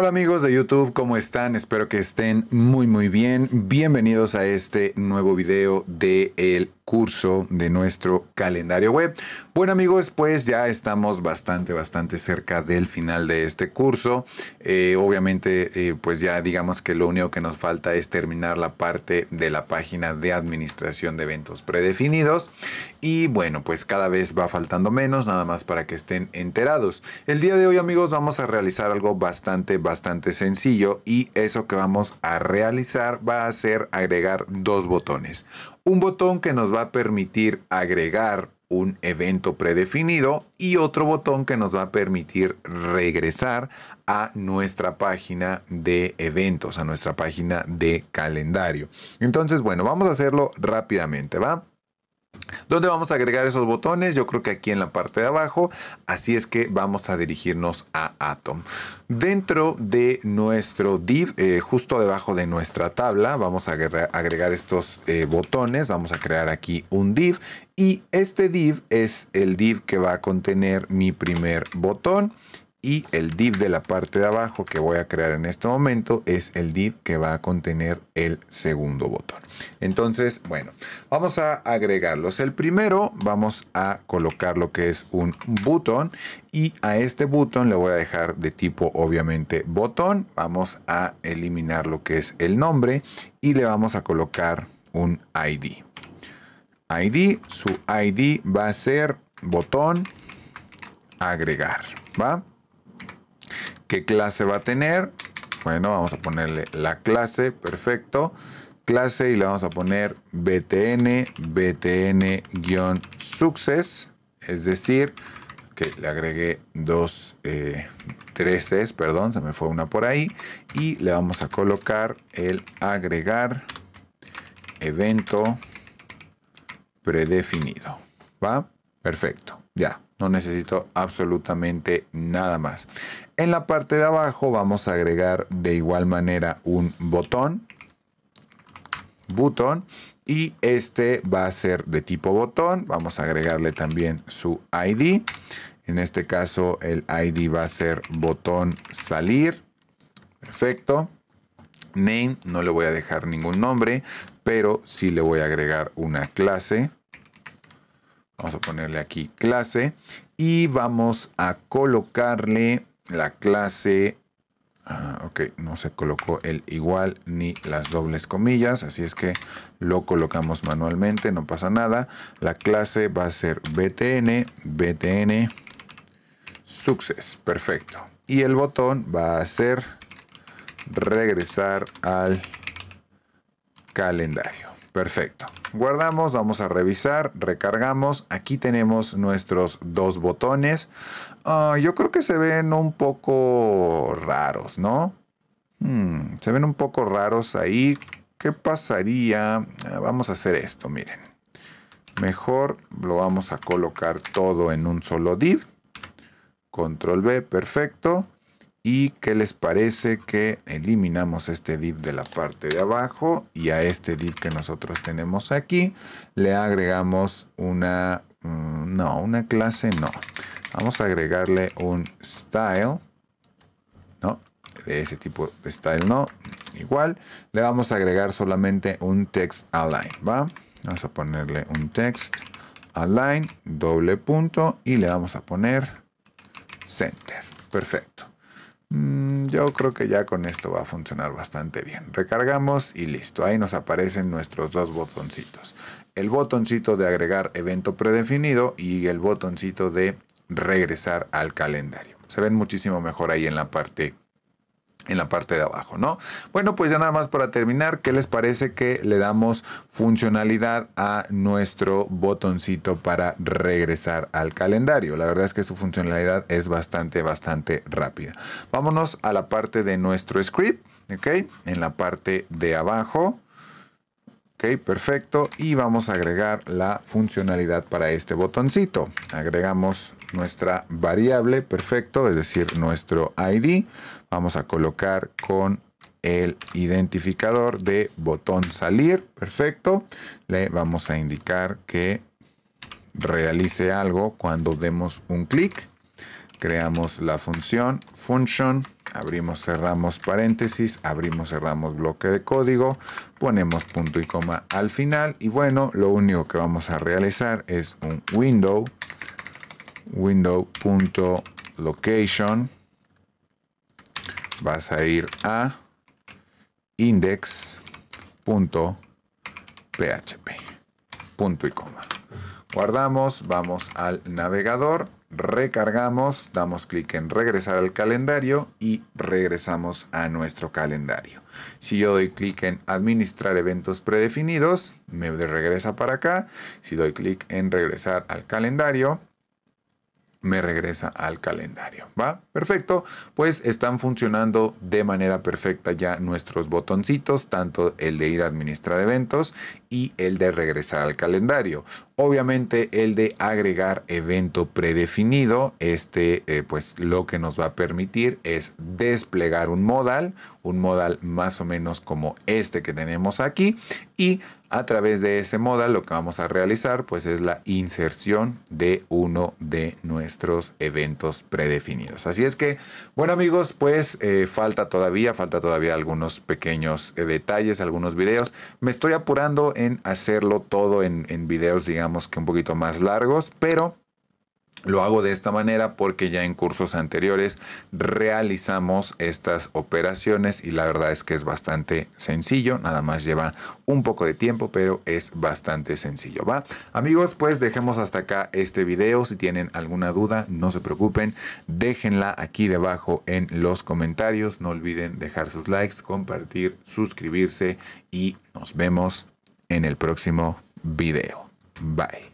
Hola amigos de YouTube, ¿cómo están? Espero que estén muy muy bien. Bienvenidos a este nuevo video de El curso de nuestro calendario web. Bueno amigos, pues ya estamos bastante, bastante cerca del final de este curso. Eh, obviamente, eh, pues ya digamos que lo único que nos falta es terminar la parte de la página de administración de eventos predefinidos. Y bueno, pues cada vez va faltando menos, nada más para que estén enterados. El día de hoy amigos vamos a realizar algo bastante, bastante sencillo y eso que vamos a realizar va a ser agregar dos botones. Un botón que nos va a permitir agregar un evento predefinido y otro botón que nos va a permitir regresar a nuestra página de eventos, a nuestra página de calendario. Entonces, bueno, vamos a hacerlo rápidamente, ¿va? ¿Dónde vamos a agregar esos botones? Yo creo que aquí en la parte de abajo. Así es que vamos a dirigirnos a Atom. Dentro de nuestro div, eh, justo debajo de nuestra tabla, vamos a agregar estos eh, botones. Vamos a crear aquí un div. Y este div es el div que va a contener mi primer botón y el div de la parte de abajo que voy a crear en este momento es el div que va a contener el segundo botón. Entonces, bueno, vamos a agregarlos. El primero vamos a colocar lo que es un botón y a este botón le voy a dejar de tipo obviamente botón. Vamos a eliminar lo que es el nombre y le vamos a colocar un ID. ID, su ID va a ser botón agregar, ¿va? ¿Qué clase va a tener? Bueno, vamos a ponerle la clase, perfecto. Clase y le vamos a poner btn, btn-success, es decir, que le agregué dos, eh, tres perdón, se me fue una por ahí. Y le vamos a colocar el agregar evento predefinido. ¿Va? Perfecto, ya. No necesito absolutamente nada más. En la parte de abajo vamos a agregar de igual manera un botón. Botón. Y este va a ser de tipo botón. Vamos a agregarle también su ID. En este caso el ID va a ser botón salir. Perfecto. Name, no le voy a dejar ningún nombre, pero sí le voy a agregar una clase Vamos a ponerle aquí clase y vamos a colocarle la clase... Ah, ok, no se colocó el igual ni las dobles comillas, así es que lo colocamos manualmente, no pasa nada. La clase va a ser btn, btn, success, perfecto. Y el botón va a ser regresar al calendario. Perfecto. Guardamos, vamos a revisar, recargamos. Aquí tenemos nuestros dos botones. Ah, yo creo que se ven un poco raros, ¿no? Hmm, se ven un poco raros ahí. ¿Qué pasaría? Ah, vamos a hacer esto, miren. Mejor lo vamos a colocar todo en un solo div. Control B, perfecto. ¿Y qué les parece que eliminamos este div de la parte de abajo y a este div que nosotros tenemos aquí le agregamos una, mm, no, una clase no. Vamos a agregarle un style, ¿no? De ese tipo de style no, igual. Le vamos a agregar solamente un text align, ¿va? Vamos a ponerle un text align, doble punto y le vamos a poner center. Perfecto. Mm, yo creo que ya con esto va a funcionar bastante bien. Recargamos y listo. Ahí nos aparecen nuestros dos botoncitos. El botoncito de agregar evento predefinido y el botoncito de regresar al calendario. Se ven muchísimo mejor ahí en la parte en la parte de abajo, ¿no? Bueno, pues ya nada más para terminar, ¿qué les parece que le damos funcionalidad a nuestro botoncito para regresar al calendario? La verdad es que su funcionalidad es bastante, bastante rápida. Vámonos a la parte de nuestro script, ¿ok? En la parte de abajo. Ok, perfecto. Y vamos a agregar la funcionalidad para este botoncito. Agregamos nuestra variable, perfecto, es decir, nuestro ID. Vamos a colocar con el identificador de botón salir, perfecto. Le vamos a indicar que realice algo cuando demos un clic. Creamos la función, function, abrimos, cerramos paréntesis, abrimos, cerramos bloque de código, ponemos punto y coma al final. Y bueno, lo único que vamos a realizar es un window window.location vas a ir a index.php punto y coma guardamos vamos al navegador recargamos damos clic en regresar al calendario y regresamos a nuestro calendario si yo doy clic en administrar eventos predefinidos me regresa para acá si doy clic en regresar al calendario me regresa al calendario. ¿Va? Perfecto. Pues están funcionando de manera perfecta ya nuestros botoncitos, tanto el de ir a administrar eventos y el de regresar al calendario. Obviamente el de agregar evento predefinido, este eh, pues lo que nos va a permitir es desplegar un modal, un modal más o menos como este que tenemos aquí y a través de ese modal lo que vamos a realizar pues es la inserción de uno de nuestros eventos predefinidos. Así es que, bueno amigos, pues eh, falta todavía, falta todavía algunos pequeños eh, detalles, algunos videos. Me estoy apurando en hacerlo todo en, en videos, digamos, que un poquito más largos, pero lo hago de esta manera porque ya en cursos anteriores realizamos estas operaciones y la verdad es que es bastante sencillo, nada más lleva un poco de tiempo, pero es bastante sencillo, ¿va? Amigos, pues dejemos hasta acá este video, si tienen alguna duda, no se preocupen, déjenla aquí debajo en los comentarios, no olviden dejar sus likes, compartir, suscribirse y nos vemos en el próximo video. Bye.